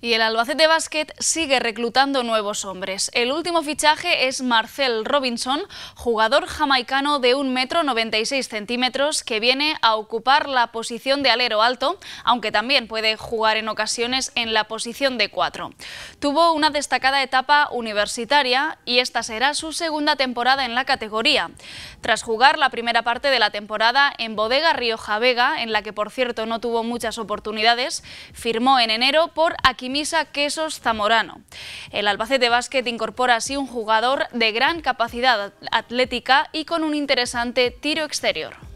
Y el Albacete Basket sigue reclutando nuevos hombres. El último fichaje es Marcel Robinson, jugador jamaicano de 1,96 96 centímetros que viene a ocupar la posición de alero alto, aunque también puede jugar en ocasiones en la posición de 4. Tuvo una destacada etapa universitaria y esta será su segunda temporada en la categoría. Tras jugar la primera parte de la temporada en Bodega Rioja Vega, en la que por cierto no tuvo muchas oportunidades, firmó en enero por aquí misa Quesos Zamorano. El Albacete básquet incorpora así un jugador de gran capacidad atlética y con un interesante tiro exterior.